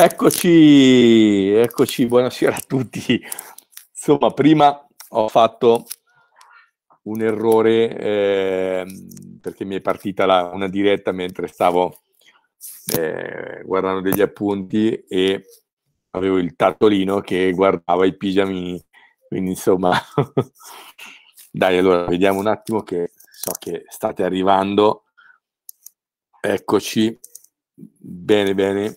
Eccoci, eccoci, buonasera a tutti. Insomma, prima ho fatto un errore eh, perché mi è partita la, una diretta mentre stavo eh, guardando degli appunti e avevo il tattolino che guardava i pigiamini. Quindi insomma, dai, allora vediamo un attimo che so che state arrivando. Eccoci, bene, bene.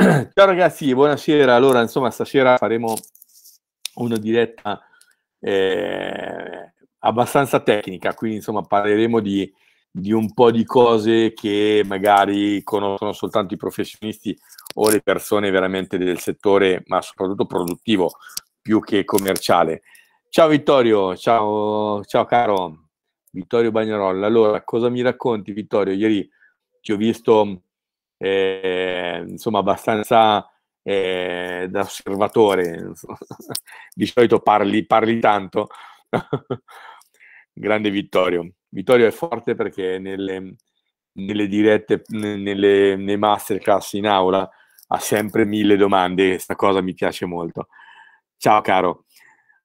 Ciao ragazzi, buonasera. Allora, insomma, stasera faremo una diretta eh, abbastanza tecnica, quindi insomma parleremo di, di, un po' di cose che magari conoscono soltanto i professionisti o le persone veramente del settore, ma soprattutto produttivo più che commerciale. Ciao Vittorio, ciao, ciao caro Vittorio Bagnarolla. Allora, cosa mi racconti Vittorio? Ieri ti ho visto eh, insomma abbastanza eh, da osservatore, di solito parli, parli tanto. Grande Vittorio. Vittorio è forte perché nelle, nelle dirette, nelle, nei masterclass in aula ha sempre mille domande questa cosa mi piace molto. Ciao caro.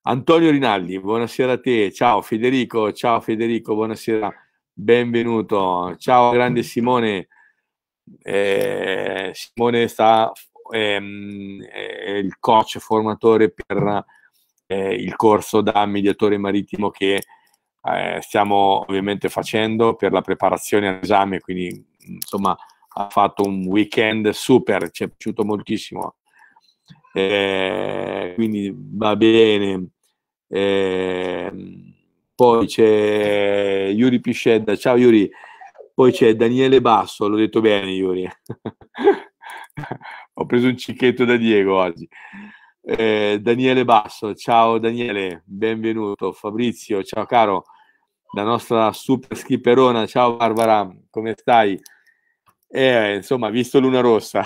Antonio Rinaldi, buonasera a te. Ciao Federico, ciao Federico, buonasera. Benvenuto. Ciao grande Simone, eh, Simone sta, ehm, è il coach formatore per eh, il corso da mediatore marittimo che eh, stiamo ovviamente facendo per la preparazione all'esame, quindi insomma ha fatto un weekend super, ci è piaciuto moltissimo. Eh, quindi va bene. Ehm, poi c'è Yuri Piscedda, ciao Yuri. Poi c'è Daniele Basso, l'ho detto bene Iuri. Ho preso un cicchetto da Diego oggi. Eh, Daniele Basso, ciao Daniele, benvenuto. Fabrizio, ciao caro, la nostra super schipperona, ciao Barbara, come stai? Eh, insomma, visto l'una rossa,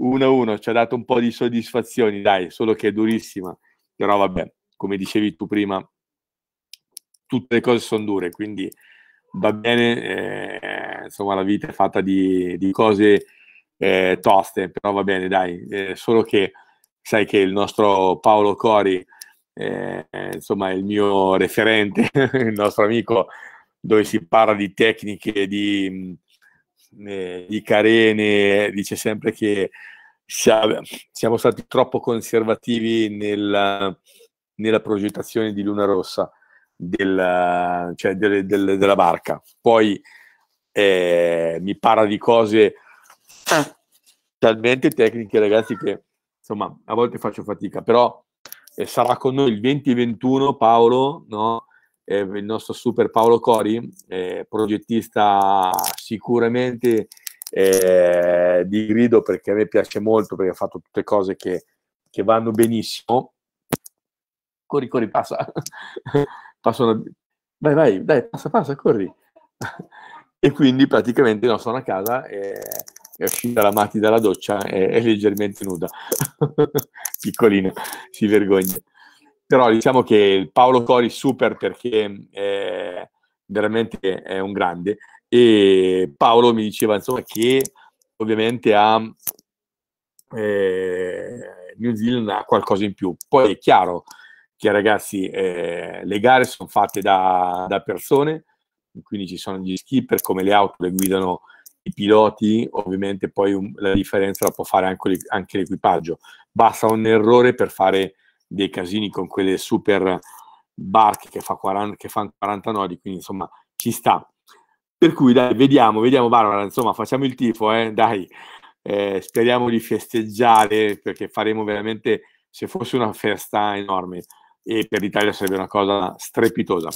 1-1, ci ha dato un po' di soddisfazioni, dai, solo che è durissima. Però vabbè, come dicevi tu prima, tutte le cose sono dure, quindi va bene, eh, insomma la vita è fatta di, di cose eh, toste, però va bene, dai, eh, solo che sai che il nostro Paolo Cori, eh, insomma il mio referente, il nostro amico, dove si parla di tecniche, di, mm, eh, di carene, dice sempre che siamo stati troppo conservativi nella, nella progettazione di Luna Rossa del, cioè del, del, della barca. Poi eh, mi parla di cose talmente tecniche, ragazzi, che insomma a volte faccio fatica, però eh, sarà con noi il 2021 Paolo, no? eh, il nostro super Paolo Cori, eh, progettista sicuramente eh, di grido perché a me piace molto, perché ha fatto tutte cose che, che vanno benissimo. Corri, corri, passa passano, vai, vai, dai, passa, passa, corri. e quindi praticamente no, sono a casa e è uscita la Matti dalla doccia, è, è leggermente nuda, piccolina, si vergogna. Però diciamo che Paolo Cori super perché è, eh, veramente è un grande e Paolo mi diceva insomma che ovviamente ha eh, New Zealand ha qualcosa in più. Poi è chiaro, che ragazzi eh, le gare sono fatte da, da, persone, quindi ci sono gli skipper come le auto le guidano i piloti, ovviamente poi um, la differenza la può fare anche, anche l'equipaggio, basta un errore per fare dei casini con quelle super barche che, fa 40, che fanno 40 nodi, quindi insomma ci sta. Per cui dai, vediamo, vediamo Barbara, insomma facciamo il tifo, eh, dai, eh, speriamo di festeggiare perché faremo veramente, se fosse una festa enorme, e per l'Italia sarebbe una cosa strepitosa.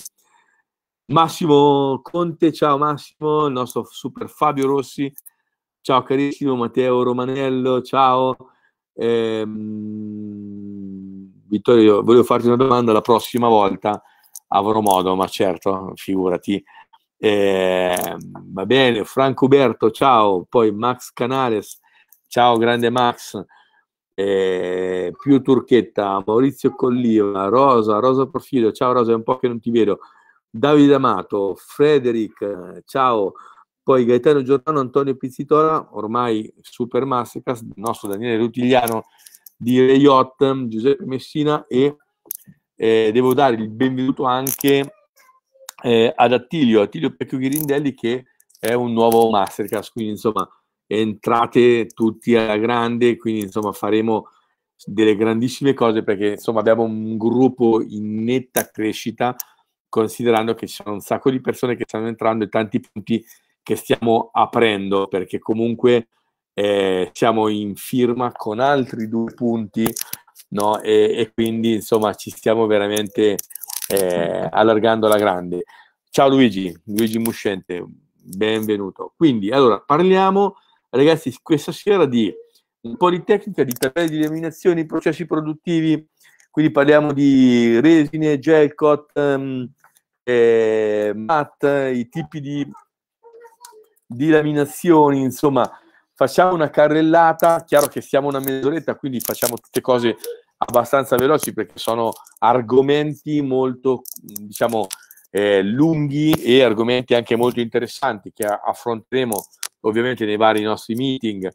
Massimo Conte, ciao Massimo, il nostro super Fabio Rossi, ciao carissimo Matteo Romanello, ciao. Eh, Vittorio, volevo farti una domanda, la prossima volta avrò modo, ma certo, figurati. Eh, va bene, Franco Berto, ciao, poi Max Canales, ciao grande Max eh, più Turchetta, Maurizio Colliva, Rosa, Rosa Porfido, ciao Rosa, è un po' che non ti vedo, Davide Amato, Frederick, ciao, poi Gaetano Giordano, Antonio Pizzitora, ormai Super Masterclass, il nostro Daniele Rutigliano di Reiot, Giuseppe Messina e eh, devo dare il benvenuto anche eh, ad Attilio, Attilio Pecchio Ghirindelli che è un nuovo Masterclass, quindi insomma entrate tutti alla grande, quindi insomma faremo delle grandissime cose perché insomma abbiamo un gruppo in netta crescita considerando che ci sono un sacco di persone che stanno entrando e tanti punti che stiamo aprendo perché comunque eh, siamo in firma con altri due punti no? e, e quindi insomma ci stiamo veramente eh, allargando alla grande ciao Luigi, Luigi Muscente benvenuto quindi allora parliamo Ragazzi, questa sera di un po' di tecnica, di tabelle di eliminazioni, processi produttivi, quindi parliamo di resine, gel, cotton, ehm, eh, mat, i tipi di, di laminazioni, insomma, facciamo una carrellata, chiaro che siamo una mezz'oretta, quindi facciamo tutte cose abbastanza veloci perché sono argomenti molto, diciamo, eh, lunghi e argomenti anche molto interessanti che affronteremo ovviamente nei vari nostri meeting.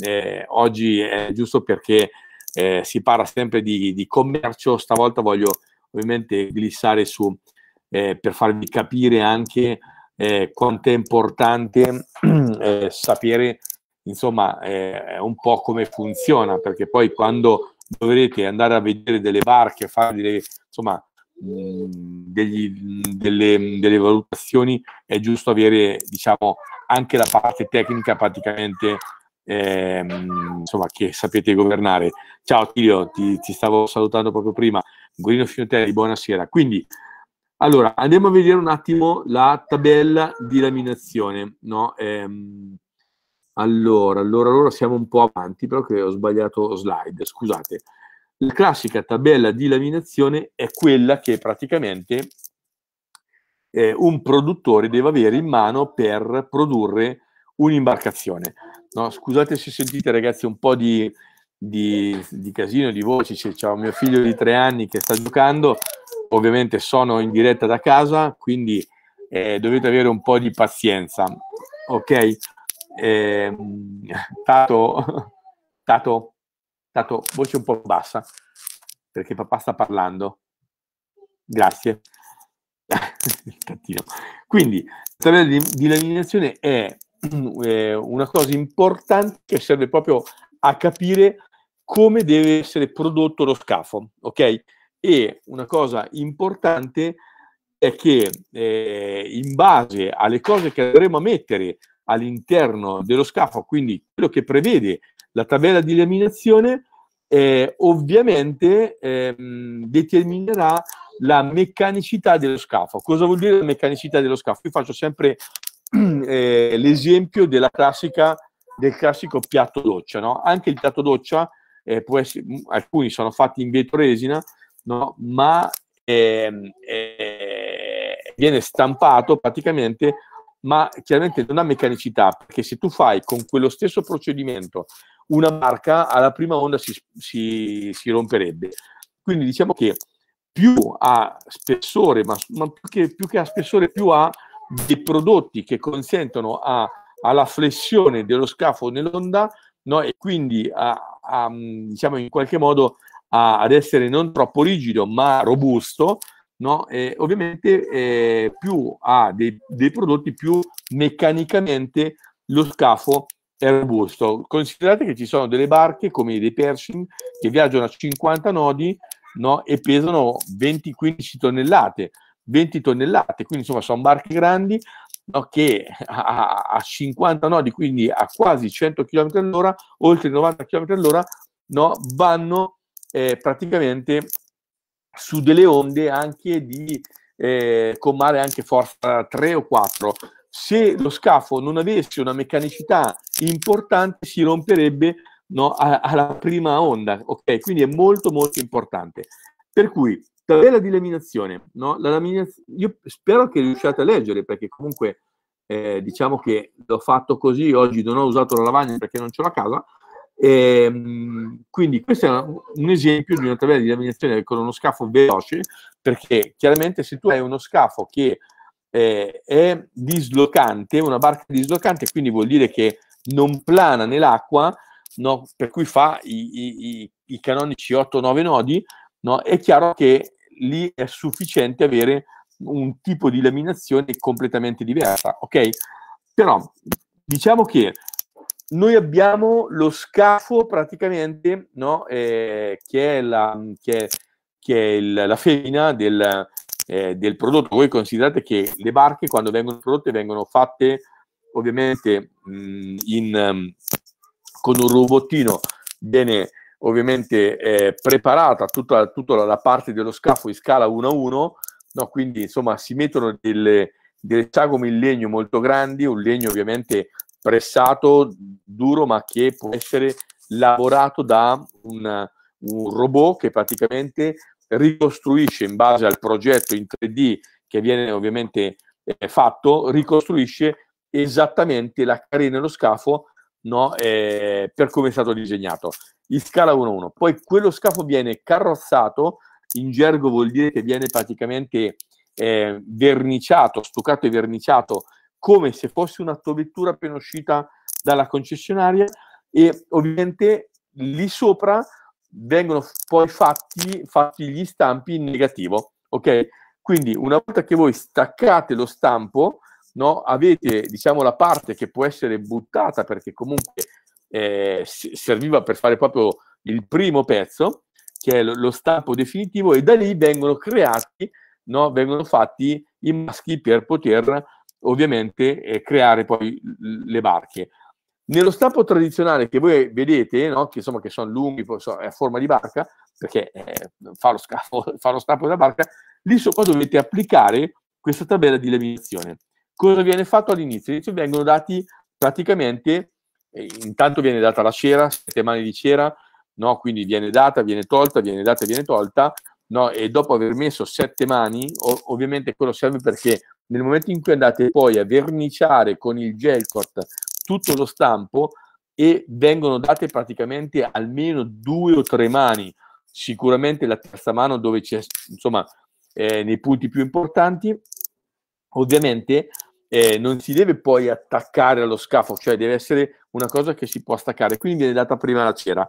Eh, oggi è giusto perché eh, si parla sempre di, di, commercio, stavolta voglio ovviamente glissare su eh, per farvi capire anche eh, quanto è importante eh, sapere insomma eh, un po' come funziona perché poi quando dovrete andare a vedere delle barche, fare delle, insomma degli, delle, delle, valutazioni è giusto avere diciamo anche la parte tecnica praticamente ehm, insomma che sapete governare ciao Tilio ti, ti stavo salutando proprio prima Guarino Finotelli buonasera quindi allora andiamo a vedere un attimo la tabella di laminazione no? ehm, allora, allora, allora siamo un po' avanti, però che ho sbagliato slide, scusate. La classica tabella di laminazione è quella che praticamente eh, un produttore deve avere in mano per produrre un'imbarcazione. No, scusate se sentite ragazzi un po' di, di, di casino, di voci, c'è un mio figlio di tre anni che sta giocando, ovviamente sono in diretta da casa, quindi eh, dovete avere un po' di pazienza. Ok? Eh, tato, tato, Tato, voce un po' bassa, perché papà sta parlando. Grazie. Quindi, la tabella di, di laminazione è eh, una cosa importante che serve proprio a capire come deve essere prodotto lo scafo, ok? E una cosa importante è che eh, in base alle cose che andremo a mettere all'interno dello scafo, quindi quello che prevede la tabella di eliminazione eh, ovviamente ehm, determinerà la meccanicità dello scafo. Cosa vuol dire la meccanicità dello scafo? Io faccio sempre eh, l'esempio classica, del classico piatto doccia. No? Anche il piatto doccia, eh, essere, mm, alcuni sono fatti in vetro resina, no? ma ehm, eh, viene stampato praticamente ma chiaramente non ha meccanicità, perché se tu fai con quello stesso procedimento una barca alla prima onda si, si, si romperebbe. Quindi diciamo che più ha spessore, ma, ma più, che, più, che, ha spessore, più ha dei prodotti che consentono a, alla flessione dello scafo nell'onda no? e quindi a, a, diciamo in qualche modo ad essere non troppo rigido ma robusto. No? E ovviamente eh, più ha dei, dei prodotti, più meccanicamente lo scafo è robusto. Considerate che ci sono delle barche come dei Pershing che viaggiano a 50 nodi no? e pesano 20-15 tonnellate, 20 tonnellate, quindi insomma sono barche grandi no? che a, a, 50 nodi, quindi a quasi 100 km all'ora, oltre 90 km all'ora, no? vanno eh, praticamente su delle onde anche di eh, con mare anche forza 3 o 4 se lo scafo non avesse una meccanicità importante si romperebbe no, alla prima onda, ok? Quindi è molto molto importante. Per cui, tabella di laminazione, no? La laminazione, io spero che riusciate a leggere perché comunque eh, diciamo che l'ho fatto così, oggi non ho usato la lavagna perché non ce l'ho a casa, e, ehm, quindi questo è un esempio di una tabella di laminazione con uno scafo veloce, perché chiaramente se tu hai uno scafo che eh, è dislocante, una barca dislocante, quindi vuol dire che non plana nell'acqua, no? per cui fa i, i, i canonici 8-9 nodi, no? è chiaro che lì è sufficiente avere un tipo di laminazione completamente diversa, ok? Però diciamo che noi abbiamo lo scafo praticamente, no? eh, che è, la, che è, che è il, la femmina del, eh, del prodotto. Voi considerate che le barche quando vengono prodotte vengono fatte ovviamente mh, mm, in, ehm, con un robottino bene ovviamente eh, preparata tutta, tutta, la parte dello scafo in scala 1 a 1, no? quindi insomma si mettono delle, delle sagome in legno molto grandi, un legno ovviamente pressato, duro, ma che può essere lavorato da un, un robot che praticamente ricostruisce in base al progetto in 3D che viene ovviamente eh, fatto, ricostruisce esattamente la carena lo scafo no, eh, per come è stato disegnato in scala 1-1. Poi quello scafo viene carrozzato, in gergo vuol dire che viene praticamente eh, verniciato, stuccato e verniciato come se fosse un'autovettura appena uscita dalla concessionaria e ovviamente lì sopra vengono poi fatti, fatti gli stampi in negativo, ok? Quindi una volta che voi staccate lo stampo, no, avete diciamo, la parte che può essere buttata perché comunque eh, serviva per fare proprio il primo pezzo, che è lo, stampo definitivo, e da lì vengono creati, no, vengono fatti i maschi per poter ovviamente eh, creare poi le barche. Nello stampo tradizionale che voi vedete, no? che, insomma, che sono lunghi, è a forma di barca, perché eh, fa, lo scafo, fa lo stampo della barca, lì sopra dovete applicare questa tabella di laminazione. Cosa viene fatto all'inizio? All'inizio vengono dati praticamente, eh, intanto viene data la cera, sette mani di cera, no? quindi viene data, viene tolta, viene data, viene tolta, no? e dopo aver messo sette mani, ov- ovviamente quello serve perché nel momento in cui andate poi a verniciare con il gel coat tutto lo stampo e vengono date praticamente almeno due o tre mani, sicuramente la terza mano dove c'è, insomma, eh, nei punti più importanti. Ovviamente eh, non si deve poi attaccare allo scafo, cioè deve essere una cosa che si può staccare, quindi viene data prima la cera.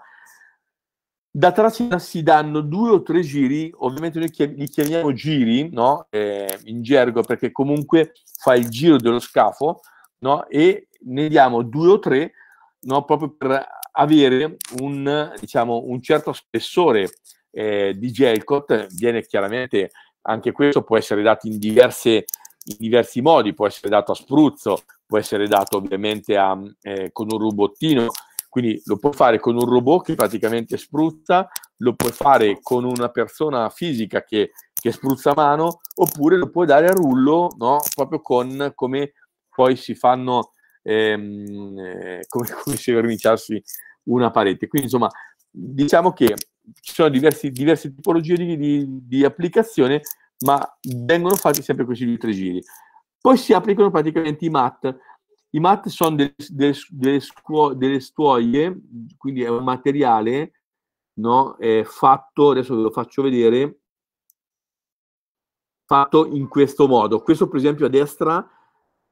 Data la cera si danno due o tre giri, ovviamente noi li chiamiamo giri no? eh, in gergo perché comunque fa il giro dello scafo no? e ne diamo due o tre no, proprio per avere un, diciamo, un certo spessore eh, di gelcoat viene chiaramente anche questo può essere dato in, diverse, in, diversi modi, può essere dato a spruzzo, può essere dato ovviamente a, eh, con un robottino quindi lo puoi fare con un robot che praticamente spruzza, lo puoi fare con una persona fisica che, che spruzza a mano, oppure lo puoi dare a rullo, no? proprio con come poi si fanno ehm, eh, come, come, se verniciassi una parete. Quindi insomma, diciamo che ci sono diversi, diverse tipologie di, di, di applicazione, ma vengono fatti sempre questi due tre giri. Poi si applicano praticamente i MAT. I MAT sono delle, delle, delle, scuo, delle stuoie, quindi è un materiale no? è fatto, adesso ve lo faccio vedere, fatto in questo modo. Questo per esempio a destra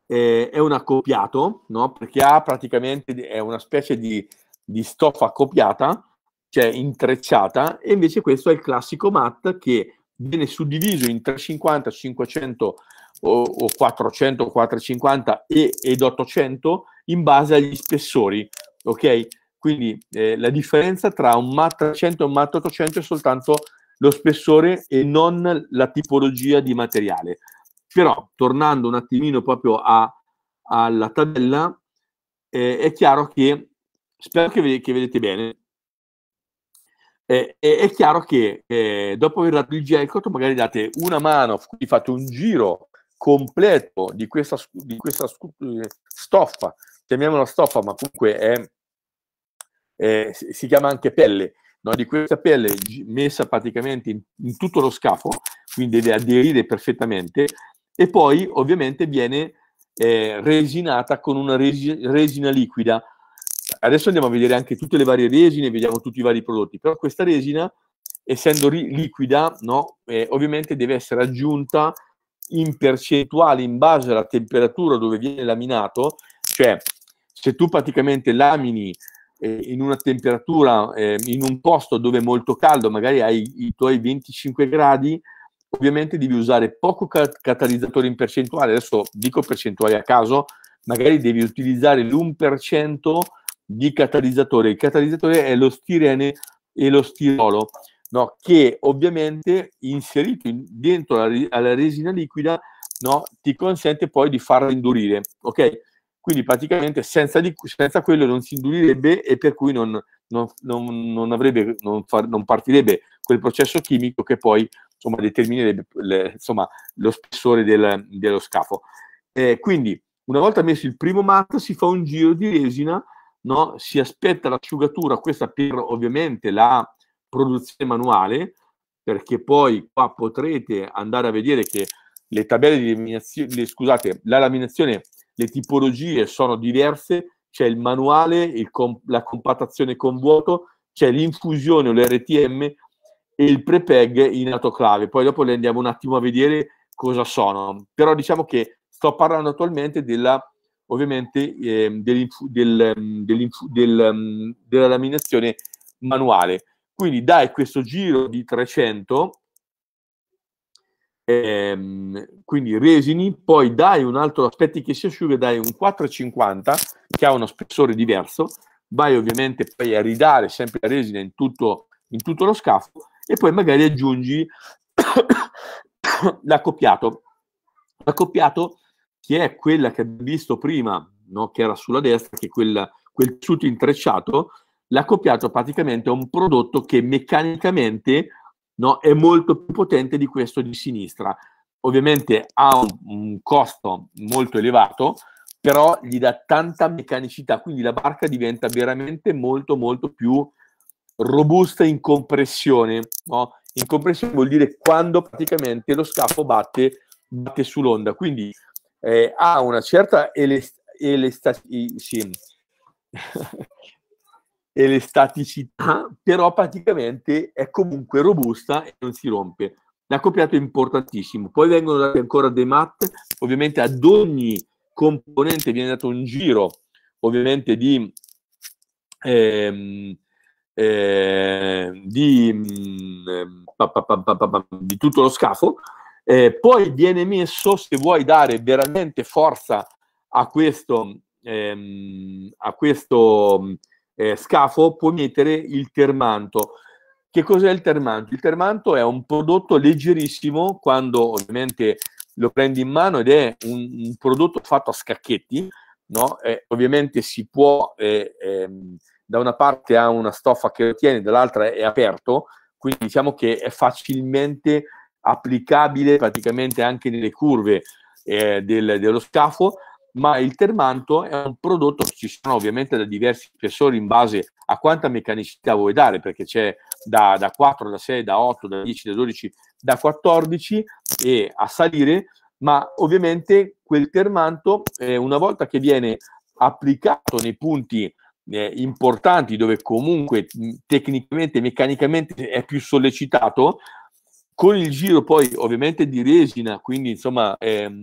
eh, è un accoppiato, no? perché ha praticamente è una specie di, di stoffa accoppiata, cioè intrecciata, e invece questo è il classico mat che viene suddiviso in 350, 500 o, o 400, 450 e, ed 800 in base agli spessori, ok? Quindi eh, la differenza tra un MAT 300 e un MAT 800 è soltanto lo spessore e non la tipologia di materiale. Però, tornando un attimino proprio a, alla tabella, eh, è chiaro che, spero che, ved- che vedete bene, eh, eh, è chiaro che eh, dopo aver dato il jackpot magari date una mano, quindi fate un giro completo di questa, di questa eh, stoffa, chiamiamola stoffa, ma comunque è, è, si chiama anche pelle, no? di questa pelle messa praticamente in, in tutto lo scafo, quindi deve aderire perfettamente, e poi ovviamente viene eh, resinata con una resi- resina liquida. Adesso andiamo a vedere anche tutte le varie resine, vediamo tutti i vari prodotti, però questa resina, essendo ri- liquida, no, eh, ovviamente deve essere aggiunta in percentuale in base alla temperatura dove viene laminato, cioè se tu praticamente lamini eh, in una temperatura, eh, in un posto dove è molto caldo, magari hai i tuoi 25 gradi, ovviamente devi usare poco catalizzatore in percentuale, adesso dico percentuali a caso, magari devi utilizzare l'1% di catalizzatore, il catalizzatore è lo stirene e lo stirolo, no? che ovviamente inserito in, dentro la, alla resina liquida no? ti consente poi di farla indurire, ok? Quindi praticamente senza, di, senza quello non si indurirebbe e per cui non, non, non, avrebbe, far, non, partirebbe quel processo chimico che poi insomma, determinerebbe le, insomma, lo spessore del, dello scafo. Eh, quindi una volta messo il primo mat si fa un giro di resina, no? si aspetta l'asciugatura, questa per ovviamente la produzione manuale, perché poi qua potrete andare a vedere che le tabelle di laminazione, scusate, la laminazione le tipologie sono diverse, c'è il manuale, il com- la compattazione con vuoto, c'è l'infusione o l'RTM e il prepeg in autoclave. Poi dopo le andiamo un attimo a vedere cosa sono. Però diciamo che sto parlando attualmente della, ovviamente, eh, dell'infu- del, del, della laminazione manuale. Quindi dai questo giro di 300 Ehm, quindi resini, poi dai un altro, aspetti che si asciuga, dai un 450 che ha uno spessore diverso, vai ovviamente poi a ridare sempre la resina in tutto, in tutto lo scafo e poi magari aggiungi l'accoppiato. L'accoppiato che è quella che abbiamo visto prima, no? che era sulla destra, che è quel, quel tessuto intrecciato, l'accoppiato praticamente è un prodotto che meccanicamente no? è molto più potente di questo di sinistra. Ovviamente ha un, un costo molto elevato, però gli dà tanta meccanicità, quindi la barca diventa veramente molto molto più robusta in compressione. No? In compressione vuol dire quando praticamente lo scafo batte, batte sull'onda, quindi eh, ha una certa elest- Sì e l'estaticità, ah. però praticamente è comunque robusta e non si rompe. L'accoppiato è importantissimo. Poi vengono dati ancora dei mat, ovviamente ad ogni componente viene dato un giro, ovviamente di, ehm, eh, di, mm, di tutto lo scafo, eh, poi viene messo, se vuoi dare veramente forza a questo, ehm, a questo eh, scafo puoi mettere il termanto. Che cos'è il termanto? Il termanto è un prodotto leggerissimo quando ovviamente lo prendi in mano ed è un, un prodotto fatto a scacchetti, no? Eh, ovviamente si può, eh, ehm, da una parte ha una stoffa che lo tiene, dall'altra è, è aperto, quindi diciamo che è facilmente applicabile praticamente anche nelle curve eh, del, dello scafo, ma il termanto è un prodotto che ci sono ovviamente da diversi spessori in base a quanta meccanicità vuoi dare, perché c'è da, da, 4, da 6, da 8, da 10, da 12, da 14 e a salire, ma ovviamente quel termanto eh, una volta che viene applicato nei punti eh, importanti dove comunque tecnicamente, meccanicamente è più sollecitato, con il giro poi ovviamente di resina, quindi insomma ehm,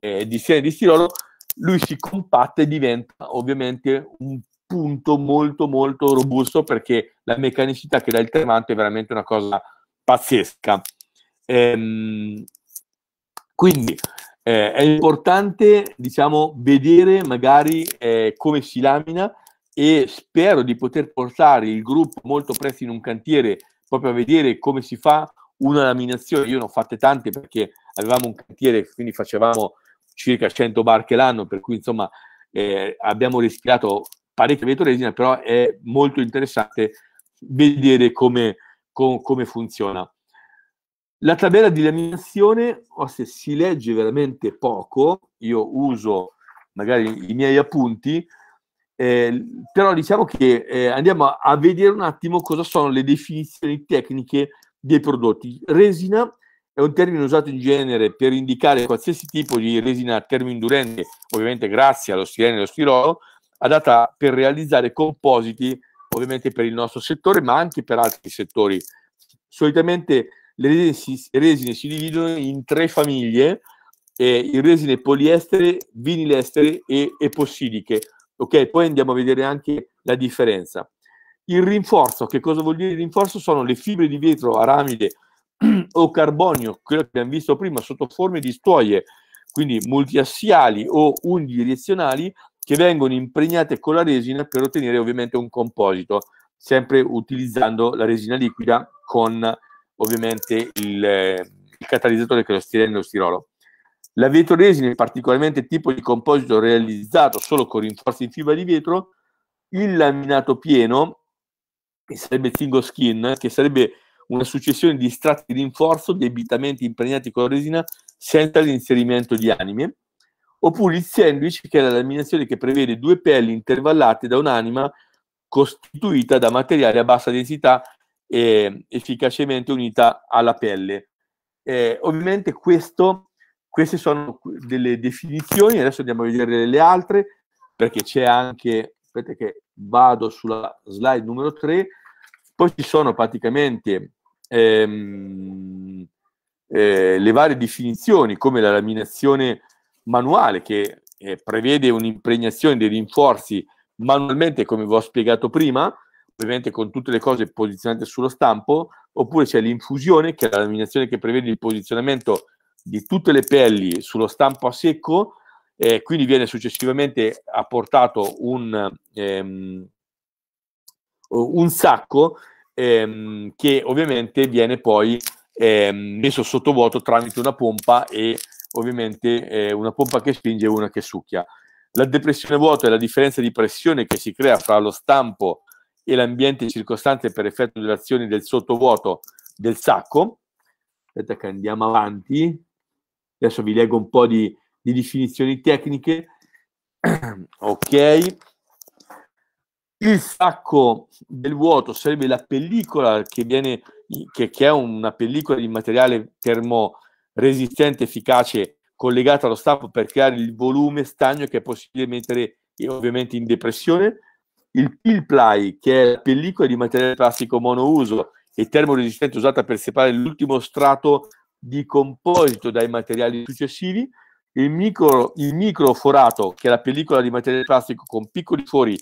eh, di siena di stirolo, lui si compatta e diventa ovviamente un punto molto molto robusto perché la meccanicità che dà il tremante è veramente una cosa pazzesca. Ehm, quindi eh, è importante, diciamo, vedere magari eh, come si lamina e spero di poter portare il gruppo molto presto in un cantiere proprio a vedere come si fa una laminazione. Io ne ho fatte tante perché avevamo un cantiere, quindi facevamo circa 100 barche l'anno, per cui insomma eh, abbiamo rischiato parecchia vetroresina, però è molto interessante vedere come, com, come funziona. La tabella di laminazione, o se si legge veramente poco, io uso magari i miei appunti, eh, però diciamo che eh, andiamo a, a vedere un attimo cosa sono le definizioni tecniche dei prodotti. Resina è un termine usato in genere per indicare qualsiasi tipo di resina termoindurente, ovviamente grazie allo stirene e allo stirolo, adatta per realizzare compositi, ovviamente per il nostro settore, ma anche per altri settori. Solitamente le resine si, resine si dividono in tre famiglie, eh, in resine poliestere, vinilestere e epossidiche. Ok, poi andiamo a vedere anche la differenza. Il rinforzo, che cosa vuol dire il rinforzo? Sono le fibre di vetro aramide o carbonio, quello che abbiamo visto prima, sotto forme di stuoie, quindi multiassiali o unidirezionali, che vengono impregnate con la resina per ottenere ovviamente un composito, sempre utilizzando la resina liquida con ovviamente il, il catalizzatore che lo stirene e lo stirolo. La vetroresina è particolarmente tipo di composito realizzato solo con rinforzi in fibra di vetro, il laminato pieno, che sarebbe single skin, che sarebbe una successione di strati di rinforzo debitamente impregnati con resina senza l'inserimento di anime, oppure il sandwich, che è la laminazione che prevede due pelli intervallate da un'anima costituita da materiale a bassa densità e efficacemente unita alla pelle. Eh, ovviamente questo, queste sono delle definizioni, adesso andiamo a vedere le altre, perché c'è anche, aspetta che vado sulla slide numero 3, poi ci sono praticamente ehm, eh, le varie definizioni, come la laminazione manuale, che eh, prevede un'impregnazione dei rinforzi manualmente, come vi ho spiegato prima, ovviamente con tutte le cose posizionate sullo stampo, oppure c'è l'infusione, che è la laminazione che prevede il posizionamento di tutte le pelli sullo stampo a secco, eh, quindi viene successivamente apportato un, ehm, eh, un sacco ehm, che ovviamente viene poi ehm, messo sottovuoto tramite una pompa e ovviamente eh, una pompa che spinge e una che succhia. La depressione vuota è la differenza di pressione che si crea fra lo stampo e l'ambiente circostante per effetto dell'azione del sottovuoto del sacco. Aspetta che andiamo avanti. Adesso vi leggo un po' di, di definizioni tecniche. ok il sacco del vuoto serve la pellicola che viene, che, che è una pellicola di materiale termoresistente efficace collegata allo stampo per creare il volume stagno che è possibile mettere ovviamente in depressione. Il peel ply, che è la pellicola di materiale plastico monouso e termoresistente usata per separare l'ultimo strato di composito dai materiali successivi. Il micro, il micro forato, che è la pellicola di materiale plastico con piccoli fori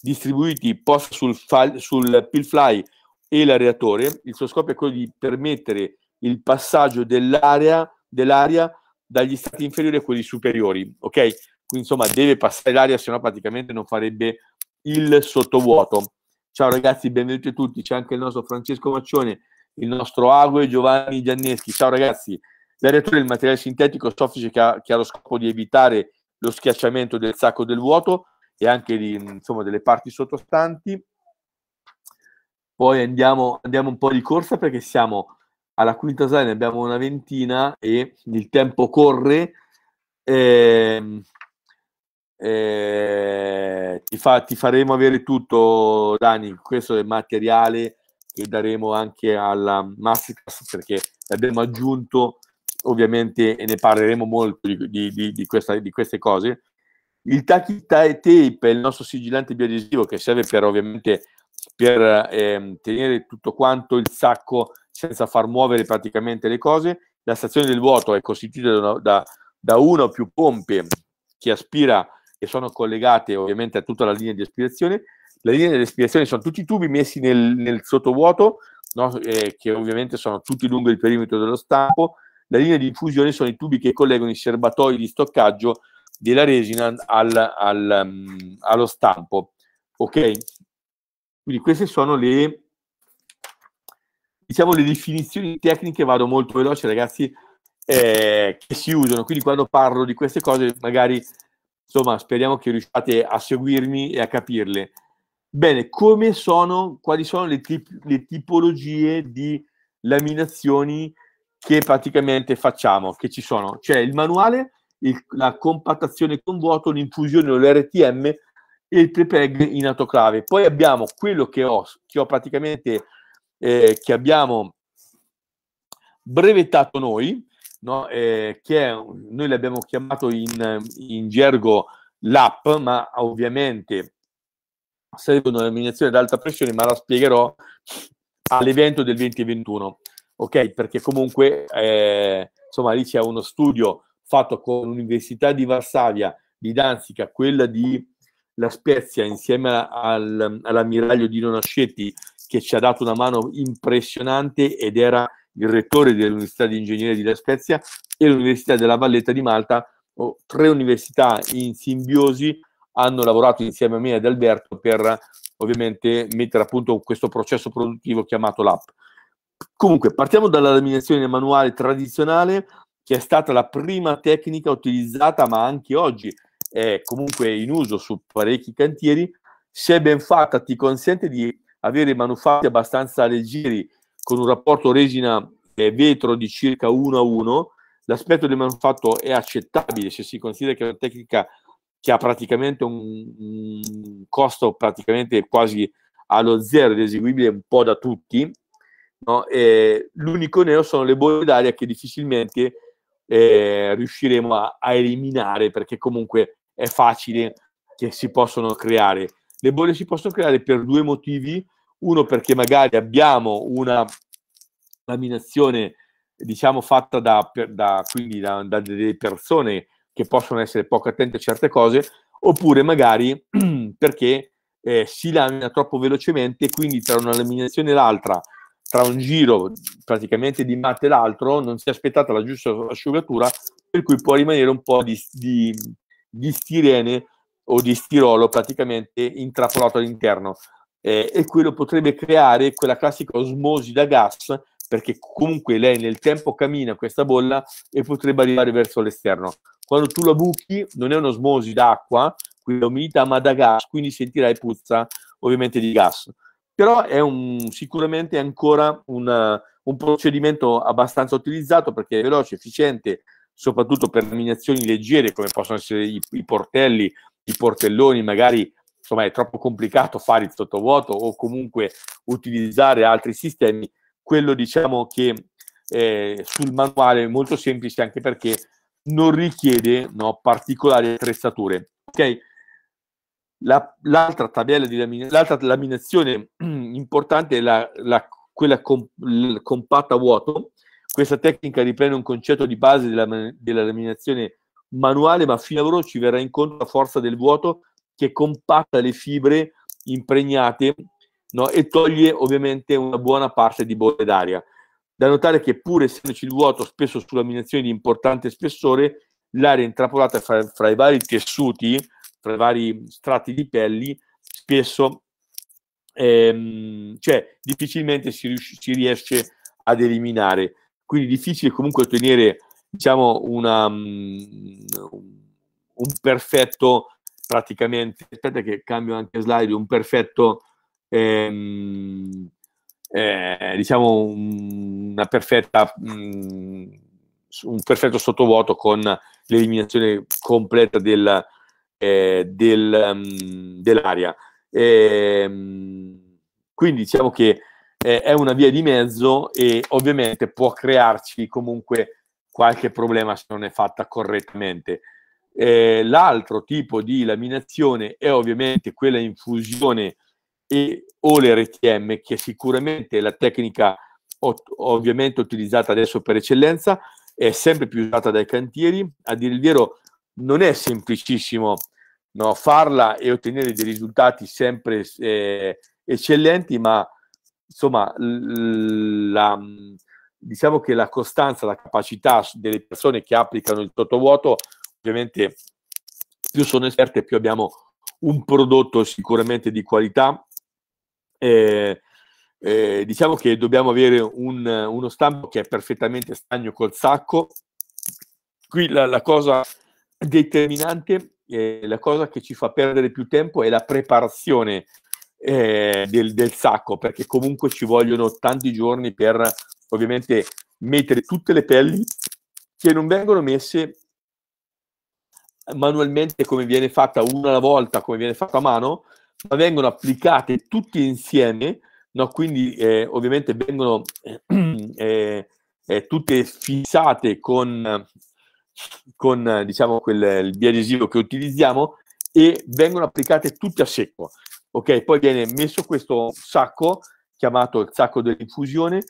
distribuiti post sul, sul PILFLY e l'areatore. Il suo scopo è quello di permettere il passaggio dell'area dell'aria dagli stati inferiori a quelli superiori, ok? Quindi insomma deve passare l'aria, se no praticamente non farebbe il sottovuoto. Ciao ragazzi, benvenuti a tutti. C'è anche il nostro Francesco Maccione, il nostro Ague Giovanni Gianneschi. Ciao ragazzi. L'areatore è il materiale sintetico soffice che ha, che ha lo scopo di evitare lo schiacciamento del sacco del vuoto e anche di, insomma, delle parti sottostanti. Poi andiamo, andiamo un po' di corsa perché siamo alla quinta slide, ne abbiamo una ventina e il tempo corre. Eh, eh, ti, fa, ti, faremo avere tutto, Dani. Questo è il materiale che daremo anche alla Masterclass perché l'abbiamo aggiunto ovviamente e ne parleremo molto di, di, di, questa, di queste cose il tape è il nostro sigillante biadesivo che serve per ovviamente per ehm, tenere tutto quanto il sacco senza far muovere praticamente le cose. La stazione del vuoto è costituita da, una, da, da una o più pompe che aspira e sono collegate ovviamente a tutta la linea di aspirazione. La linea di aspirazione sono tutti i tubi messi nel, nel sottovuoto, no? eh, che ovviamente sono tutti lungo il perimetro dello stampo. La linea di infusione sono i tubi che collegano i serbatoi di stoccaggio della resina al, al, um, allo stampo. Ok? Quindi queste sono le, diciamo, le definizioni tecniche, vado molto veloce ragazzi, eh, che si usano. Quindi quando parlo di queste cose magari, insomma, speriamo che riusciate a seguirmi e a capirle. Bene, come sono, quali sono le, tip le tipologie di laminazioni che praticamente facciamo, che ci sono? C'è il manuale, il, la compattazione con vuoto, l'infusione o l'RTM e il prepreg in autoclave. Poi abbiamo quello che ho, che ho praticamente, eh, che abbiamo brevettato noi, no? eh, che è, noi l'abbiamo chiamato in, in gergo l'app, ma ovviamente sarebbe una denominazione ad alta pressione, ma la spiegherò all'evento del 2021, ok? Perché comunque, eh, insomma, lì c'è uno studio fatto con l'Università di Varsavia, di Danzica, quella di La Spezia, insieme al, all'ammiraglio Dino Nascetti, che ci ha dato una mano impressionante ed era il rettore dell'Università di Ingegneria di La Spezia e l'Università della Valletta di Malta, oh, tre università in simbiosi hanno lavorato insieme a me ed Alberto per ovviamente mettere a punto questo processo produttivo chiamato l'app. Comunque, partiamo dalla laminazione manuale tradizionale che è stata la prima tecnica utilizzata, ma anche oggi è comunque in uso su parecchi cantieri, se ben fatta ti consente di avere manufatti abbastanza leggeri con un rapporto resina e eh, vetro di circa 1 a 1, l'aspetto del manufatto è accettabile se si considera che è una tecnica che ha praticamente un, un costo praticamente quasi allo zero ed eseguibile un po' da tutti. No? l'unico neo sono le bolle d'aria che difficilmente eh, riusciremo a, a, eliminare perché comunque è facile che si possono creare. Le bolle si possono creare per due motivi. Uno perché magari abbiamo una laminazione diciamo fatta da, da, quindi da, da delle persone che possono essere poco attente a certe cose, oppure magari perché eh, si lamina troppo velocemente e quindi tra una laminazione e l'altra tra un giro praticamente di matte e l'altro non si è aspettata la giusta asciugatura per cui può rimanere un po' di, di, di stirene o di stirolo praticamente intrappolato all'interno eh, e quello potrebbe creare quella classica osmosi da gas perché comunque lei nel tempo cammina questa bolla e potrebbe arrivare verso l'esterno. Quando tu la buchi non è un'osmosi d'acqua, quindi umidità, ma da gas, quindi sentirai puzza ovviamente di gas però è un, sicuramente ancora una, un procedimento abbastanza utilizzato perché è veloce, efficiente, soprattutto per laminazioni leggere come possono essere i, i, portelli, i portelloni, magari insomma è troppo complicato fare il sottovuoto o comunque utilizzare altri sistemi, quello diciamo che eh, sul manuale è molto semplice anche perché non richiede no, particolari attrezzature. Okay? La, l'altra tabella di laminazione, l'altra laminazione importante è la, la, quella com, compatta vuoto. Questa tecnica riprende un concetto di base della, della laminazione manuale, ma fino ad ora ci verrà incontro la forza del vuoto che compatta le fibre impregnate no? e toglie ovviamente una buona parte di bolle d'aria. Da notare che pur essendoci il vuoto spesso su laminazioni di importante spessore, l'aria intrappolata fra, fra i vari tessuti tra i vari strati di pelli, spesso, ehm, cioè, difficilmente si, rius- si, riesce ad eliminare. Quindi è difficile comunque ottenere, diciamo, una, um, un perfetto, praticamente, aspetta che cambio anche slide, un perfetto... Ehm, eh, diciamo una perfetta mh, mm, un perfetto sottovuoto con l'eliminazione completa del, eh, del, um, dell'aria. E, um, quindi diciamo che eh, è una via di mezzo e ovviamente può crearci comunque qualche problema se non è fatta correttamente. Eh, l'altro tipo di laminazione è ovviamente quella in fusione e, o l'RTM, che sicuramente è la tecnica ot- ovviamente utilizzata adesso per eccellenza, è sempre più usata dai cantieri. A dire il vero, non è semplicissimo no? farla e ottenere dei risultati sempre eh, eccellenti, ma insomma, la, mm, diciamo che la costanza, la capacità delle persone che applicano il sottovuoto, ovviamente più sono esperte, più abbiamo un prodotto sicuramente di qualità. Eh, eh, diciamo che dobbiamo avere un, uno stampo che è perfettamente stagno col sacco. Qui la, la cosa determinante eh, la cosa che ci fa perdere più tempo è la preparazione eh, del, del, sacco, perché comunque ci vogliono tanti giorni per ovviamente mettere tutte le pelli che non vengono messe manualmente come viene fatta una alla volta, come viene fatta a mano, ma vengono applicate tutte insieme, no? quindi eh, ovviamente vengono eh, eh, eh, tutte fissate con con eh, diciamo, quel, il biadesivo che utilizziamo e vengono applicate tutte a secco. Ok, poi viene messo questo sacco chiamato il sacco dell'infusione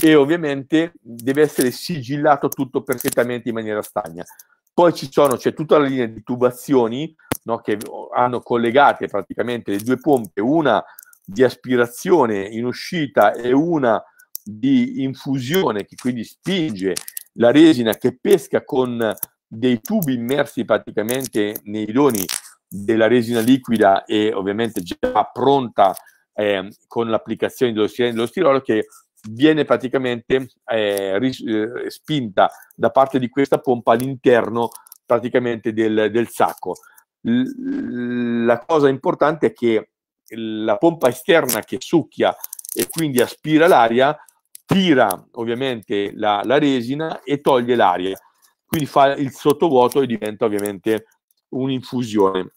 e ovviamente deve essere sigillato tutto perfettamente in maniera stagna. Poi ci sono, c'è tutta la linea di tubazioni no, che hanno collegate praticamente le due pompe, una di aspirazione in uscita e una di infusione che quindi spinge la resina che pesca con dei tubi immersi praticamente nei doni della resina liquida e ovviamente già pronta eh, con l'applicazione dello stirolo, dello stirolo che viene praticamente eh, ris- eh, spinta da parte di questa pompa all'interno praticamente del, del sacco. L- la cosa importante è che la pompa esterna che succhia e quindi aspira l'aria tira ovviamente la, la resina e toglie l'aria, quindi fa il sottovuoto e diventa ovviamente un'infusione.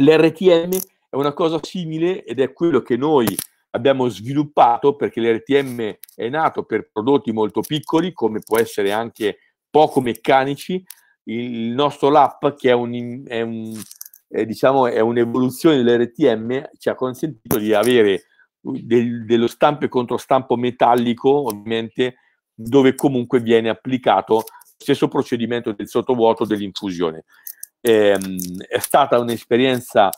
L'RTM è una cosa simile ed è quello che noi abbiamo sviluppato perché l'RTM è nato per prodotti molto piccoli come può essere anche poco meccanici il nostro lap che è, un, è, un, è, diciamo, è un'evoluzione dell'RTM ci ha consentito di avere del, dello stampo e controstampo metallico, ovviamente, dove comunque viene applicato lo stesso procedimento del sottovuoto dell'infusione. Eh, è stata un'esperienza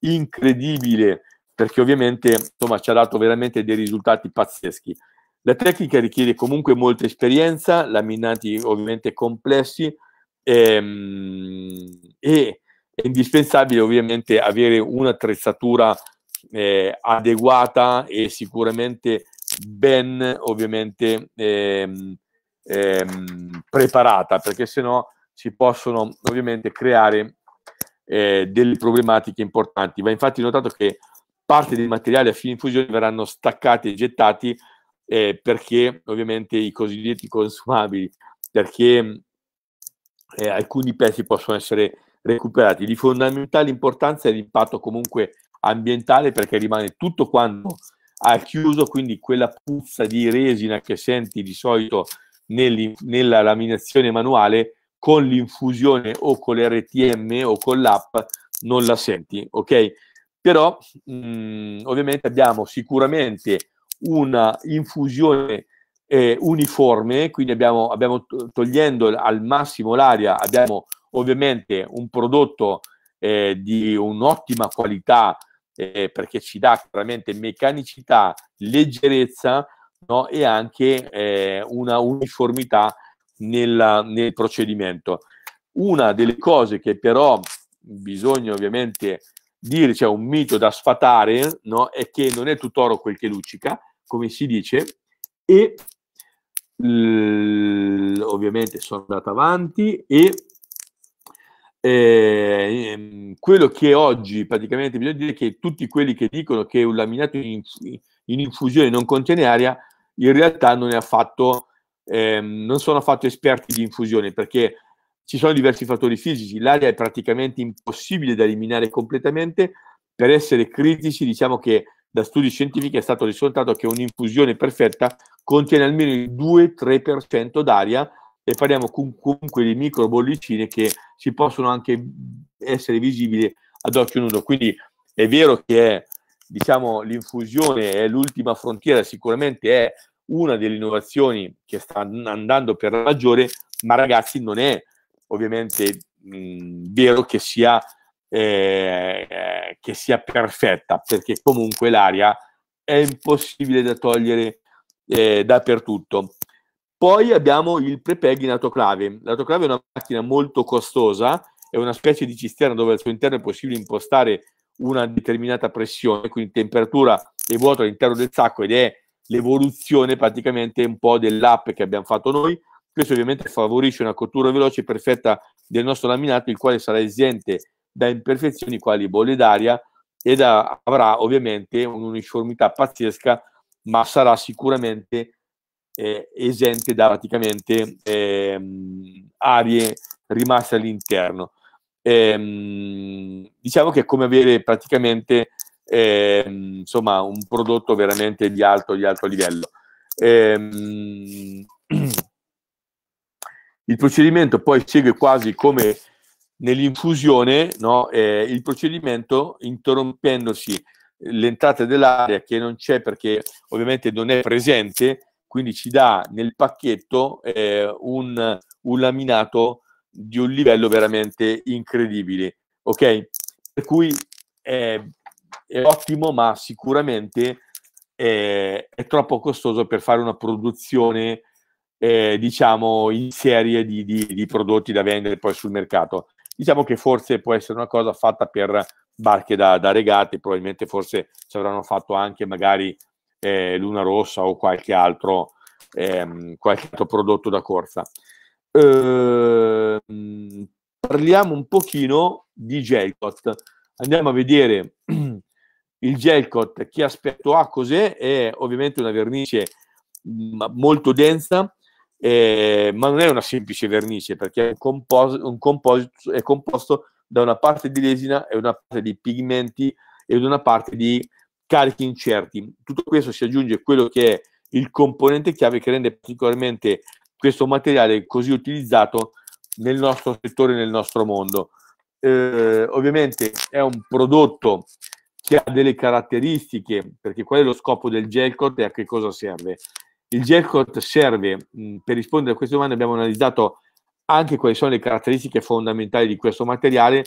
incredibile perché ovviamente insomma, ci ha dato veramente dei risultati pazzeschi. La tecnica richiede comunque molta esperienza, laminati ovviamente complessi ehm, e è indispensabile ovviamente avere un'attrezzatura eh, adeguata e sicuramente ben ovviamente ehm, ehm, preparata, perché sennò si possono ovviamente creare eh, delle problematiche importanti. Va infatti notato che parte dei materiali a fine infusione verranno staccati e gettati eh, perché ovviamente i cosiddetti consumabili, perché eh, alcuni pezzi possono essere recuperati. Di fondamentale importanza è l'impatto comunque ambientale perché rimane tutto quanto al chiuso, quindi quella puzza di resina che senti di solito nella laminazione manuale con l'infusione o con l'RTM o con l'app non la senti, ok? Però mh, mm, ovviamente abbiamo sicuramente una infusione eh, uniforme, quindi abbiamo, abbiamo, togliendo al massimo l'aria, abbiamo ovviamente un prodotto eh, di un'ottima qualità eh, perché ci dà veramente meccanicità, leggerezza no? e anche eh, una uniformità nella, nel procedimento. Una delle cose che però bisogna ovviamente dire, cioè un mito da sfatare, no? è che non è tutt'oro quel che luccica, come si dice, e l, ovviamente sono andato avanti e eh, ehm, quello che oggi praticamente bisogna dire è che tutti quelli che dicono che un laminato in, in infusione non contiene aria, in realtà non, affatto, eh, non sono affatto esperti di infusione perché ci sono diversi fattori fisici, l'aria è praticamente impossibile da eliminare completamente, per essere critici diciamo che da studi scientifici è stato risultato che un'infusione perfetta contiene almeno il 2-3% d'aria, e parliamo comunque di micro bollicine che si possono anche essere visibili ad occhio nudo. Quindi è vero che è, diciamo, l'infusione è l'ultima frontiera, sicuramente è una delle innovazioni che sta andando per la maggiore, ma ragazzi non è ovviamente mh, mhmm, vero che sia, eh, che sia perfetta, perché comunque l'aria è impossibile da togliere eh, dappertutto. Poi abbiamo il prepeg in autoclave. L'autoclave è una macchina molto costosa, è una specie di cisterna dove al suo interno è possibile impostare una determinata pressione, quindi temperatura e vuoto all'interno del sacco ed è l'evoluzione praticamente un po' dell'app che abbiamo fatto noi. Questo ovviamente favorisce una cottura veloce e perfetta del nostro laminato, il quale sarà esente da imperfezioni quali bolle d'aria ed avrà ovviamente un'uniformità pazzesca, ma sarà sicuramente eh, esente da praticamente ehm, aree rimaste all'interno. Ehm, diciamo che è come avere praticamente ehm, insomma, un prodotto veramente di alto, di alto livello. Ehm, il procedimento poi segue quasi come nell'infusione no? eh, il procedimento interrompendosi l'entrata dell'aria che non c'è perché ovviamente non è presente quindi ci dà nel pacchetto eh, un, un, laminato di un livello veramente incredibile. Ok? Per cui è, è ottimo, ma sicuramente è, eh, è, troppo costoso per fare una produzione, eh, diciamo, in serie di, di, di prodotti da vendere poi sul mercato. Diciamo che forse può essere una cosa fatta per barche da, da, regate, probabilmente forse ci avranno fatto anche magari eh, Luna Rossa o qualche altro, ehm, qualche altro prodotto da corsa. Ehm, parliamo un pochino di Gelcot. Andiamo a vedere il Gelcot, che aspetto ha, cos'è? È ovviamente una vernice mm, molto densa, eh, ma non è una semplice vernice perché è, un compos- un compos- è composto da una parte di lesina e una parte di pigmenti e da una parte di carichi incerti. Tutto questo si aggiunge a quello che è il componente chiave che rende particolarmente questo materiale così utilizzato nel nostro settore, nel nostro mondo. Eh, ovviamente è un prodotto che ha delle caratteristiche, perché qual è lo scopo del gelcoat e a che cosa serve? Il gelcoat serve, mh, per rispondere a queste domande abbiamo analizzato anche quali sono le caratteristiche fondamentali di questo materiale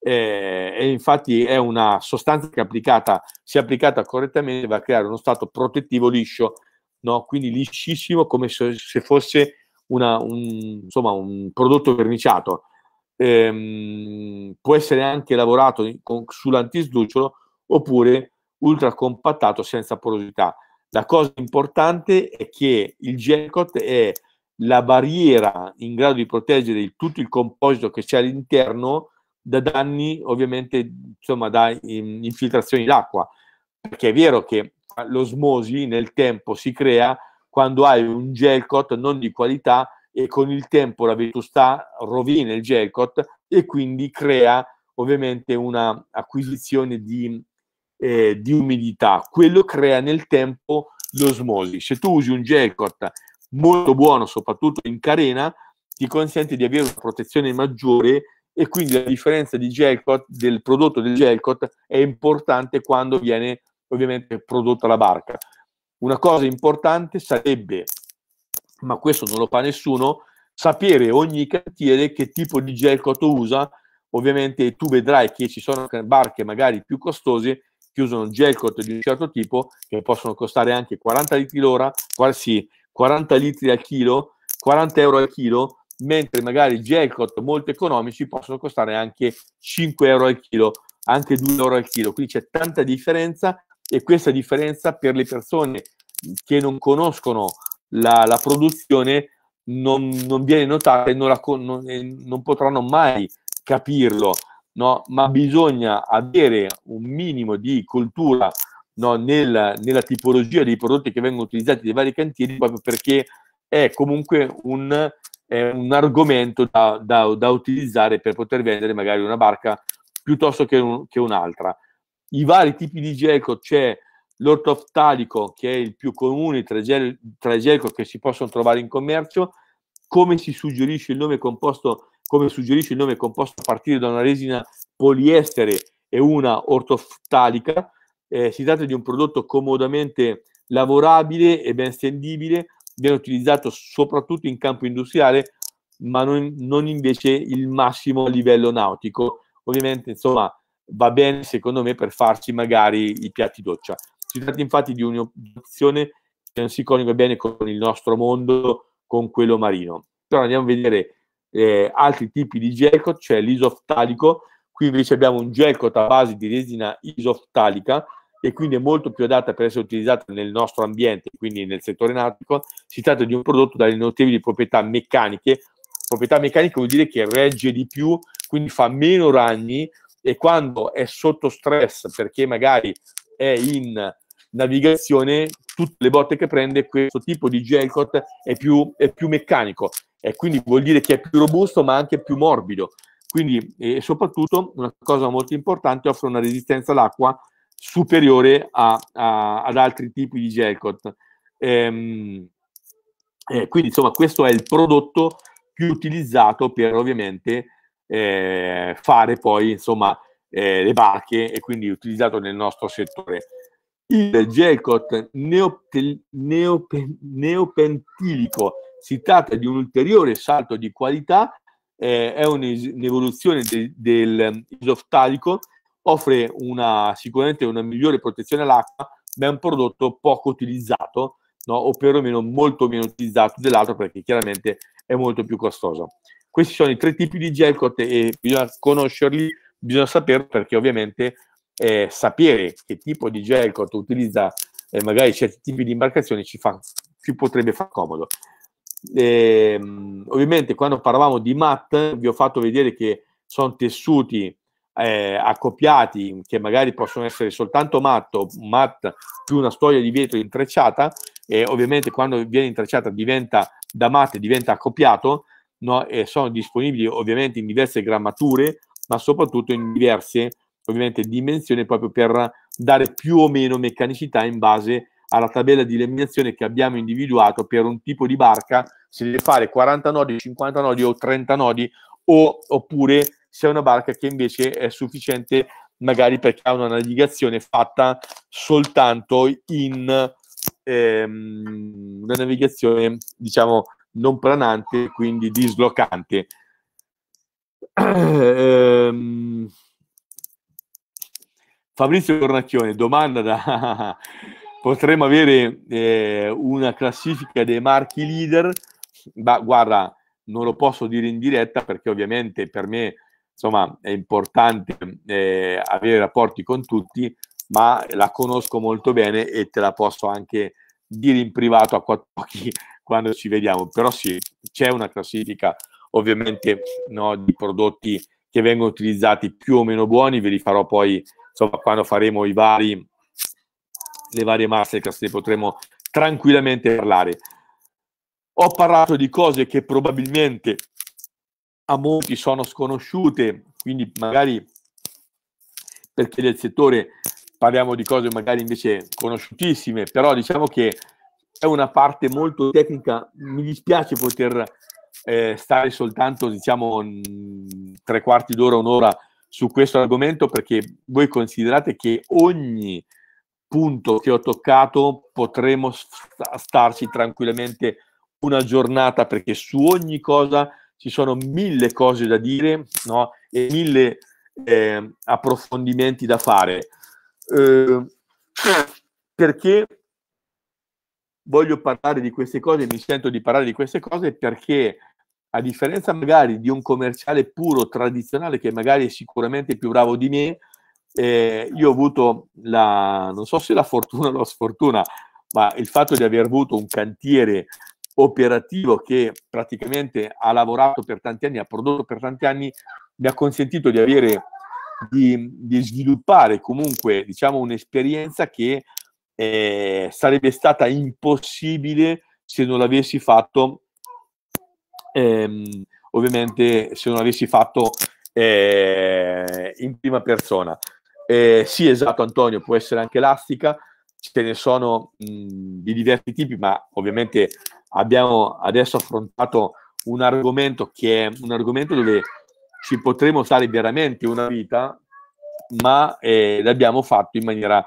eh, e infatti è una sostanza che applicata, se applicata correttamente va a creare uno stato protettivo liscio, no? quindi liscissimo come se fosse una, un, insomma, un, prodotto verniciato. Ehm, può essere anche lavorato in, con, sull'antisducciolo oppure ultra compattato senza porosità. La cosa importante è che il Gelcot è la barriera in grado di proteggere il, tutto il composito che c'è all'interno da danni ovviamente insomma da in, infiltrazioni d'acqua perché è vero che l'osmosi nel tempo si crea quando hai un gel coat non di qualità e con il tempo la vetustà rovina il gel coat e quindi crea ovviamente una acquisizione di, eh, di umidità quello crea nel tempo l'osmosi se tu usi un gel coat molto buono soprattutto in carena ti consente di avere una protezione maggiore e quindi la differenza di Gelcott, del prodotto del Gelcott è importante quando viene ovviamente prodotta la barca. Una cosa importante sarebbe, ma questo non lo fa nessuno, sapere ogni cantiere che tipo di Gelcott usa, ovviamente tu vedrai che ci sono barche magari più costose che usano Gelcott di un certo tipo, che possono costare anche 40 litri l'ora, quasi 40 litri al chilo, 40 euro al chilo, mentre magari jackpot molto economici possono costare anche 5 euro al chilo, anche 2 euro al chilo, quindi c'è tanta differenza e questa differenza per le persone che non conoscono la, la produzione non, non, viene notata e non, la, non, eh, non potranno mai capirlo, no? ma bisogna avere un minimo di cultura no? nella, nella tipologia dei prodotti che vengono utilizzati dai vari cantieri proprio perché è comunque un, è un argomento da, da, da utilizzare per poter vendere magari una barca piuttosto che, un, che un'altra. I vari tipi di gelco c'è l'ortoftalico che è il più comune tra i gel, gelco che si possono trovare in commercio, come si suggerisce il nome composto, come suggerisce il nome composto a partire da una resina poliestere e una ortoftalica. Eh, si tratta di un prodotto comodamente lavorabile e ben stendibile viene utilizzato soprattutto in campo industriale, ma non, non invece il massimo a livello nautico. Ovviamente, insomma, va bene secondo me per farci magari i piatti doccia. Si tratta infatti di un'opzione che non si coniuga bene con il nostro mondo, con quello marino. Però andiamo a vedere eh, altri tipi di gelcoat, c'è cioè l'isoftalico, qui invece abbiamo un gelcoat a base di resina isoftalica, e quindi è molto più adatta per essere utilizzata nel nostro ambiente, quindi nel settore nautico. Si tratta di un prodotto dalle notevoli proprietà meccaniche. Proprietà meccaniche vuol dire che regge di più, quindi fa meno ragni e quando è sotto stress perché magari è in navigazione, tutte le botte che prende questo tipo di gelcot è più, è più meccanico e quindi vuol dire che è più robusto ma anche più morbido. Quindi, e soprattutto, una cosa molto importante, offre una resistenza all'acqua superiore a, a, ad altri tipi di gelcot. Ehm, eh, quindi insomma questo è il prodotto più utilizzato per ovviamente eh, fare poi insomma eh, le barche e quindi utilizzato nel nostro settore. Il gelcot neope, neope, neopentilico si tratta di un ulteriore salto di qualità, eh, è un'evoluzione de, del ehm, isoftalico offre una, sicuramente una migliore protezione all'acqua, ma è un prodotto poco utilizzato, no? o perlomeno molto meno utilizzato dell'altro perché chiaramente è molto più costoso. Questi sono i tre tipi di gel e bisogna conoscerli, bisogna saperlo perché ovviamente eh, sapere che tipo di gel utilizza eh, magari certi tipi di imbarcazioni ci, fa, ci potrebbe far comodo. Eh, ovviamente quando parlavamo di mat vi ho fatto vedere che sono tessuti eh, accoppiati che magari possono essere soltanto matto, mat più una storia di vetro intrecciata e ovviamente quando viene intrecciata diventa da matte, diventa accoppiato no? e sono disponibili ovviamente in diverse grammature ma soprattutto in diverse ovviamente dimensioni proprio per dare più o meno meccanicità in base alla tabella di eliminazione che abbiamo individuato per un tipo di barca se deve fare 40 nodi, 50 nodi o 30 nodi o, oppure sia una barca che invece è sufficiente magari perché ha una navigazione fatta soltanto in ehm, una navigazione diciamo non planante quindi dislocante ehm, Fabrizio Cornacchione domanda da potremmo avere eh, una classifica dei marchi leader ma guarda non lo posso dire in diretta perché ovviamente per me insomma è importante eh, avere rapporti con tutti, ma la conosco molto bene e te la posso anche dire in privato a quattro occhi quando ci vediamo. Però sì, c'è una classifica ovviamente no, di prodotti che vengono utilizzati più o meno buoni, ve li farò poi insomma, quando faremo i vari, le varie masterclass, ne potremo tranquillamente parlare. Ho parlato di cose che probabilmente a molti sono sconosciute, quindi magari perché del settore parliamo di cose magari invece conosciutissime, però diciamo che è una parte molto tecnica, mi dispiace poter eh, stare soltanto diciamo tre quarti d'ora, un'ora su questo argomento perché voi considerate che ogni punto che ho toccato potremo st- starci tranquillamente una giornata perché su ogni cosa ci sono mille cose da dire no? e mille eh, approfondimenti da fare. Eh, perché voglio parlare di queste cose, mi sento di parlare di queste cose perché a differenza magari di un commerciale puro tradizionale che magari è sicuramente più bravo di me, eh, io ho avuto la, non so se la fortuna o la sfortuna, ma il fatto di aver avuto un cantiere operativo che praticamente ha lavorato per tanti anni, ha prodotto per tanti anni, mi ha consentito di avere, di, di sviluppare comunque, diciamo, un'esperienza che eh, sarebbe stata impossibile se non l'avessi fatto, ehm, ovviamente, se non l'avessi fatto eh, in prima persona. Eh, sì, esatto, Antonio, può essere anche elastica, ce ne sono mh, di diversi tipi, ma ovviamente abbiamo adesso affrontato un argomento che è un argomento dove ci potremo stare veramente una vita, ma eh, l'abbiamo fatto in maniera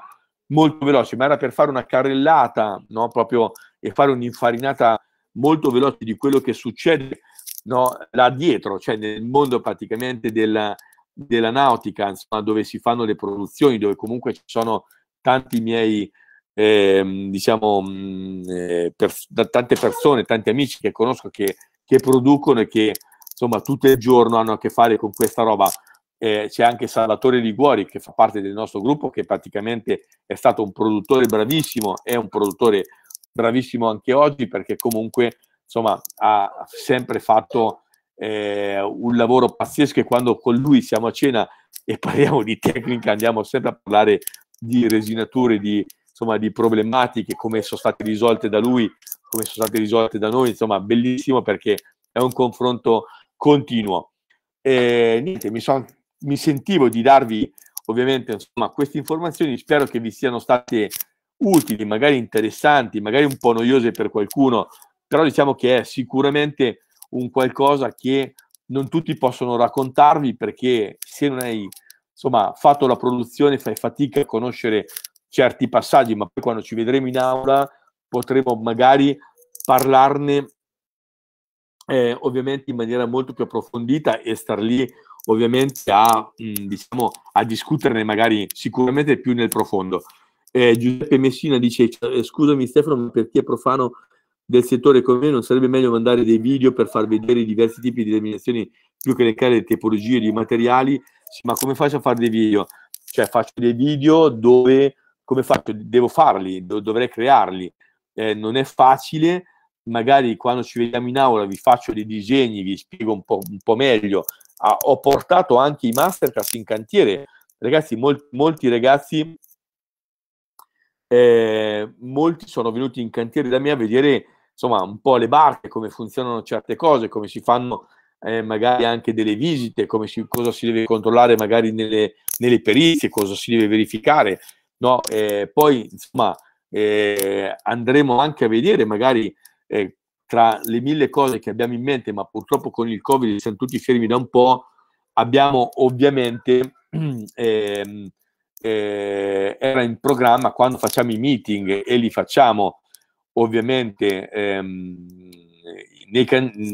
molto veloce, ma era per fare una carrellata, no? proprio e fare un'infarinata molto veloce di quello che succede no? là dietro, cioè nel mondo praticamente della, della nautica, insomma, dove si fanno le produzioni, dove comunque ci sono tanti miei Ehm, diciamo, eh, diciamo, per, da tante persone, tanti amici che conosco che, che, producono e che insomma tutto il giorno hanno a che fare con questa roba. Eh, c'è anche Salvatore Liguori che fa parte del nostro gruppo, che praticamente è stato un produttore bravissimo, è un produttore bravissimo anche oggi perché comunque insomma ha sempre fatto eh, un lavoro pazzesco e quando con lui siamo a cena e parliamo di tecnica andiamo sempre a parlare di resinature, di, insomma, di problematiche, come sono state risolte da lui, come sono state risolte da noi, insomma, bellissimo perché è un confronto continuo. E, niente, mi, son, mi sentivo di darvi ovviamente insomma, queste informazioni, spero che vi siano state utili, magari interessanti, magari un po' noiose per qualcuno, però diciamo che è sicuramente un qualcosa che non tutti possono raccontarvi perché se non hai insomma, fatto la produzione fai fatica a conoscere certi passaggi, ma poi quando ci vedremo in aula potremo magari parlarne eh, ovviamente in maniera molto più approfondita e star lì ovviamente a, mh, mm, diciamo, a discuterne magari sicuramente più nel profondo. Eh, Giuseppe Messina dice eh, scusami Stefano ma per chi è profano del settore come me non sarebbe meglio mandare dei video per far vedere i diversi tipi di laminazioni più che le care tipologie di materiali sì, ma come faccio a fare dei video? Cioè faccio dei video dove come faccio? Devo farli, dov- dovrei crearli. Eh, non è facile, magari quando ci vediamo in aula vi faccio dei disegni, vi spiego un po', un po meglio. Ah, ho portato anche i masterclass in cantiere. Ragazzi, mol- molti ragazzi, eh, molti sono venuti in cantiere da me a vedere insomma un po' le barche, come funzionano certe cose, come si fanno eh, magari anche delle visite, si, cosa si deve controllare magari nelle, nelle, perizie, cosa si deve verificare. No? Eh, poi insomma eh, andremo anche a vedere magari eh, tra le mille cose che abbiamo in mente, ma purtroppo con il Covid siamo tutti fermi da un po', abbiamo ovviamente ehm, eh, era in programma quando facciamo i meeting e li facciamo ovviamente ehm, nei,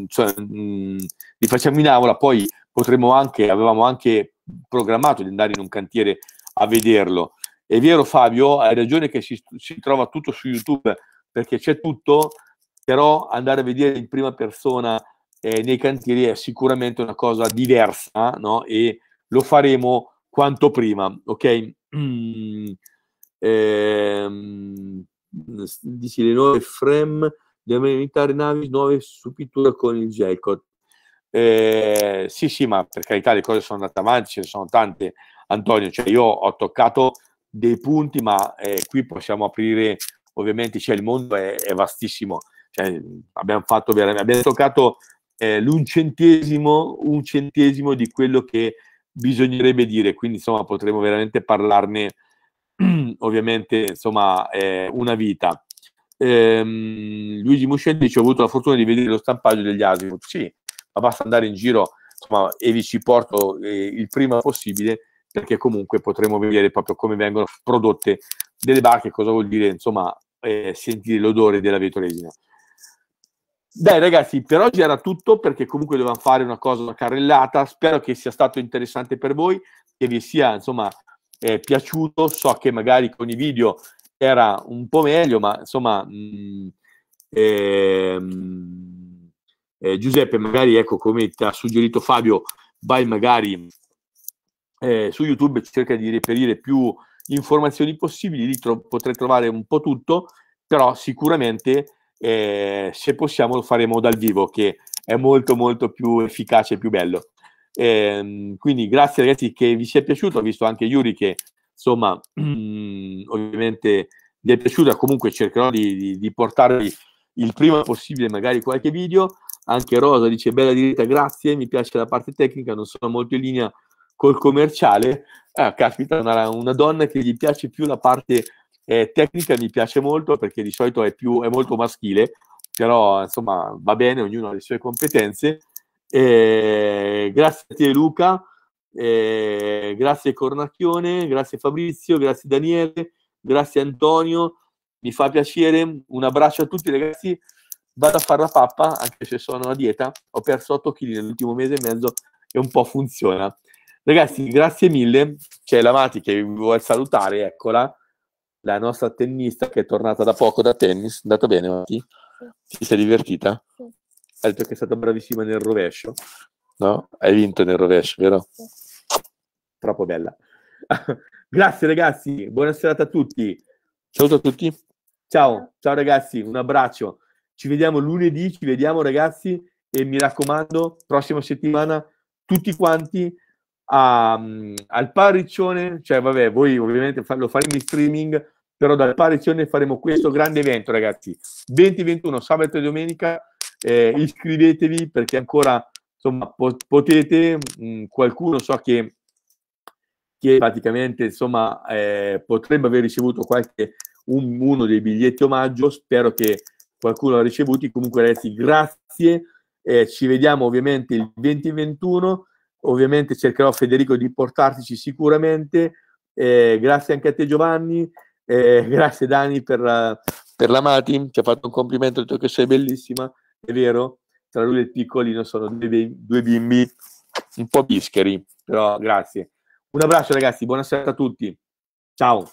cioè, mh, li facciamo in aula, poi potremo anche, avevamo anche programmato di andare in un cantiere a vederlo. È vero Fabio, hai ragione che si, si trova tutto su YouTube perché c'è tutto, però andare a vedere in prima persona eh, nei cantieri è sicuramente una cosa diversa, no? E lo faremo quanto prima, ok? Mm, ehm, dici le nuove frame di militari navi, nuove su con il Jelcot. Eh, sì, sì, ma per carità le cose sono andate avanti, ce ne sono tante. Antonio, cioè io ho toccato dei punti, ma eh, qui possiamo aprire, ovviamente cioè, il mondo è, è vastissimo, cioè, abbiamo, fatto, abbiamo toccato eh, l'uncentesimo un centesimo di quello che bisognerebbe dire, quindi insomma potremo veramente parlarne ovviamente insomma eh, una vita. Ehm, Luigi Muscelli dice ho avuto la fortuna di vedere lo stampaggio degli Asimut, sì, ma basta andare in giro insomma, e vi ci porto eh, il prima possibile perché comunque potremo vedere proprio come vengono prodotte delle barche, cosa vuol dire insomma eh, sentire l'odore della vetrolina. Dai ragazzi, per oggi era tutto perché comunque dovevamo fare una cosa carrellata, spero che sia stato interessante per voi, che vi sia insomma eh, piaciuto, so che magari con i video era un po' meglio, ma insomma... Mh, mm, ehm, eh, Giuseppe, magari ecco come ti ha suggerito Fabio, vai magari eh, su YouTube cerca di reperire più informazioni possibili, lì tro- potrete trovare un po' tutto, però sicuramente eh, se possiamo lo faremo dal vivo, che è molto molto più efficace e più bello. Eh, quindi grazie ragazzi che vi sia piaciuto, ho visto anche Yuri che insomma ovviamente vi è piaciuta, comunque cercherò di, di, di portarvi il prima possibile magari qualche video. Anche Rosa dice bella diretta, grazie, mi piace la parte tecnica, non sono molto in linea col commerciale, ah, caspita, una, una donna che gli piace più la parte eh, tecnica mi piace molto perché di solito è, più, è molto maschile, però insomma va bene, ognuno ha le sue competenze. Eh, grazie a te Luca, eh, grazie Cornacchione, grazie Fabrizio, grazie Daniele, grazie Antonio, mi fa piacere, un abbraccio a tutti ragazzi, vado a fare la pappa anche se sono a dieta, ho perso 8 kg nell'ultimo mese e mezzo e un po' funziona. Ragazzi, grazie mille. C'è cioè, la Mati che vi vuole salutare, eccola, la nostra tennista che è tornata da poco da tennis. È andata bene, Mati? Ti sei divertita? Sì. Hai detto che è stata bravissima nel rovescio, no? Hai vinto nel rovescio, vero? Sì. Troppo bella. grazie ragazzi, buona serata a tutti. Saluto a tutti. Ciao, ciao ragazzi, un abbraccio. Ci vediamo lunedì, ci vediamo ragazzi e mi raccomando, prossima settimana tutti quanti a, al Parriccione, cioè vabbè, voi ovviamente lo faremo in streaming, però dal Parriccione faremo questo grande evento, ragazzi. 20-21, sabato e domenica, eh, iscrivetevi perché ancora insomma potete, mh, mm, qualcuno so che, che praticamente insomma eh, potrebbe aver ricevuto qualche, un, uno dei biglietti omaggio, spero che qualcuno l'ha ricevuto, comunque ragazzi grazie, eh, ci vediamo ovviamente il 20-21 Ovviamente cercherò Federico di portartici sicuramente. Eh, grazie anche a te Giovanni, eh, grazie Dani per, per la Mati, ci ha fatto un complimento, ha detto che sei bellissima, è vero? Tra lui e il piccolino sono due, due bimbi un po' bischeri, però grazie. Un abbraccio ragazzi, buonasera a tutti. Ciao.